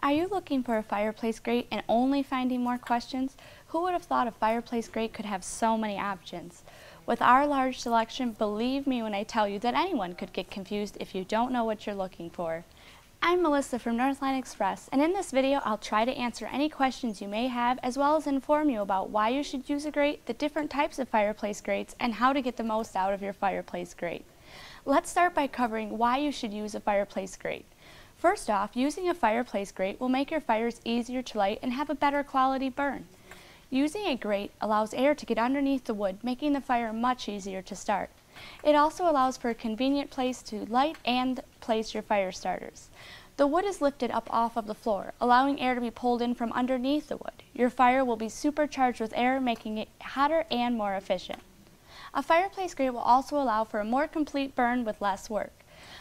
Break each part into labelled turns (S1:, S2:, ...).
S1: Are you looking for a fireplace grate and only finding more questions? Who would have thought a fireplace grate could have so many options? With our large selection, believe me when I tell you that anyone could get confused if you don't know what you're looking for. I'm Melissa from Northline Express, and in this video I'll try to answer any questions you may have as well as inform you about why you should use a grate, the different types of fireplace grates, and how to get the most out of your fireplace grate. Let's start by covering why you should use a fireplace grate. First off, using a fireplace grate will make your fires easier to light and have a better quality burn. Using a grate allows air to get underneath the wood, making the fire much easier to start. It also allows for a convenient place to light and place your fire starters. The wood is lifted up off of the floor, allowing air to be pulled in from underneath the wood. Your fire will be supercharged with air, making it hotter and more efficient. A fireplace grate will also allow for a more complete burn with less work.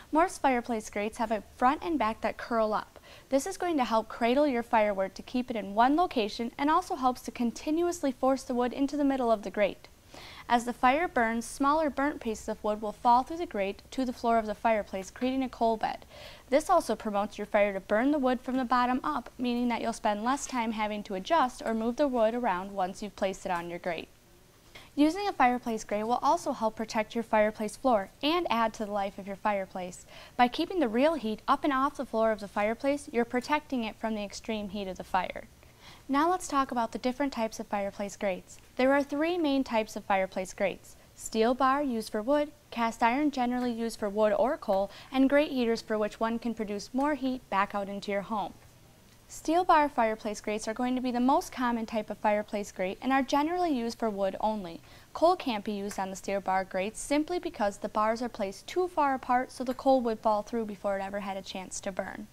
S1: Most fireplace grates have a front and back that curl up. This is going to help cradle your firewood to keep it in one location and also helps to continuously force the wood into the middle of the grate. As the fire burns, smaller burnt pieces of wood will fall through the grate to the floor of the fireplace, creating a coal bed. This also promotes your fire to burn the wood from the bottom up, meaning that you'll spend less time having to adjust or move the wood around once you've placed it on your grate. Using a fireplace grate will also help protect your fireplace floor and add to the life of your fireplace. By keeping the real heat up and off the floor of the fireplace, you're protecting it from the extreme heat of the fire. Now let's talk about the different types of fireplace grates. There are three main types of fireplace grates. Steel bar used for wood, cast iron generally used for wood or coal, and grate heaters for which one can produce more heat back out into your home. Steel bar fireplace grates are going to be the most common type of fireplace grate and are generally used for wood only. Coal can't be used on the steel bar grates simply because the bars are placed too far apart so the coal would fall through before it ever had a chance to burn.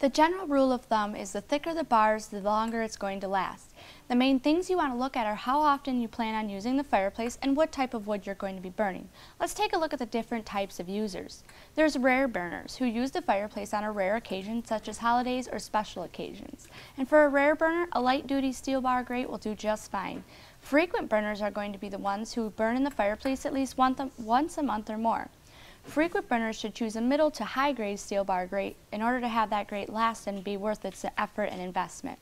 S1: The general rule of thumb is the thicker the bars, the longer it's going to last. The main things you want to look at are how often you plan on using the fireplace and what type of wood you're going to be burning. Let's take a look at the different types of users. There's rare burners, who use the fireplace on a rare occasion, such as holidays or special occasions. And for a rare burner, a light-duty steel bar grate will do just fine. Frequent burners are going to be the ones who burn in the fireplace at least once a month or more. Frequent burners should choose a middle to high grade steel bar grate in order to have that grate last and be worth its effort and investment.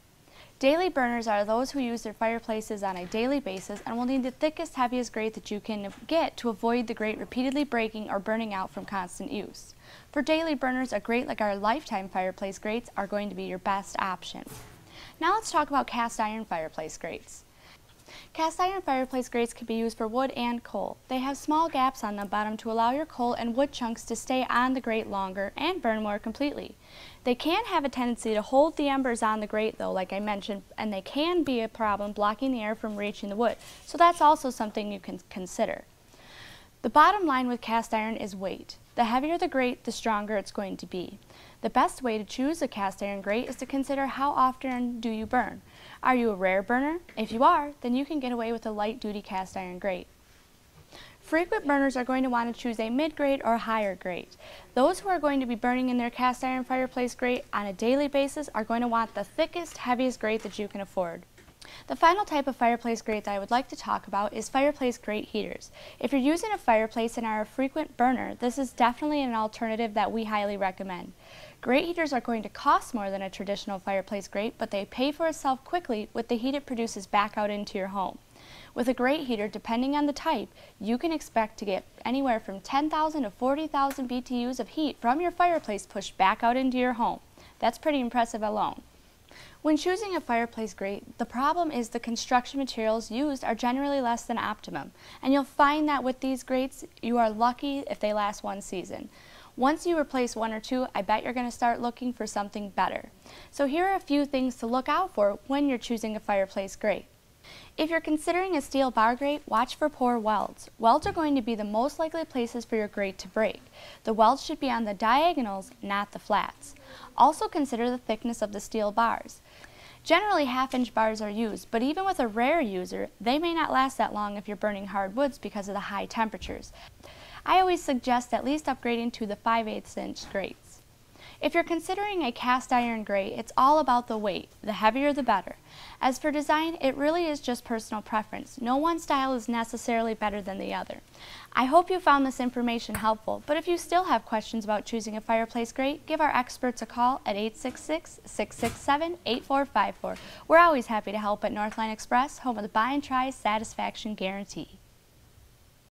S1: Daily burners are those who use their fireplaces on a daily basis and will need the thickest, heaviest grate that you can get to avoid the grate repeatedly breaking or burning out from constant use. For daily burners, a grate like our lifetime fireplace grates are going to be your best option. Now let's talk about cast iron fireplace grates. Cast iron fireplace grates can be used for wood and coal. They have small gaps on the bottom to allow your coal and wood chunks to stay on the grate longer and burn more completely. They can have a tendency to hold the embers on the grate though, like I mentioned, and they can be a problem blocking the air from reaching the wood. So that's also something you can consider. The bottom line with cast iron is weight. The heavier the grate, the stronger it's going to be. The best way to choose a cast iron grate is to consider how often do you burn. Are you a rare burner? If you are, then you can get away with a light duty cast iron grate. Frequent burners are going to want to choose a mid-grade or higher grade. Those who are going to be burning in their cast iron fireplace grate on a daily basis are going to want the thickest, heaviest grate that you can afford. The final type of fireplace grate that I would like to talk about is fireplace grate heaters. If you're using a fireplace and are a frequent burner, this is definitely an alternative that we highly recommend. Grate heaters are going to cost more than a traditional fireplace grate, but they pay for itself quickly with the heat it produces back out into your home. With a grate heater, depending on the type, you can expect to get anywhere from 10,000 to 40,000 BTUs of heat from your fireplace pushed back out into your home. That's pretty impressive alone. When choosing a fireplace grate, the problem is the construction materials used are generally less than optimum, and you'll find that with these grates, you are lucky if they last one season. Once you replace one or two, I bet you're going to start looking for something better. So here are a few things to look out for when you're choosing a fireplace grate. If you're considering a steel bar grate, watch for poor welds. Welds are going to be the most likely places for your grate to break. The welds should be on the diagonals, not the flats. Also consider the thickness of the steel bars. Generally half-inch bars are used, but even with a rare user, they may not last that long if you're burning hard woods because of the high temperatures. I always suggest at least upgrading to the 5 8 inch grates. If you're considering a cast iron grate, it's all about the weight. The heavier the better. As for design, it really is just personal preference. No one style is necessarily better than the other. I hope you found this information helpful, but if you still have questions about choosing a fireplace grate, give our experts a call at 866-667-8454. We're always happy to help at Northline Express, home of the buy and try satisfaction guarantee.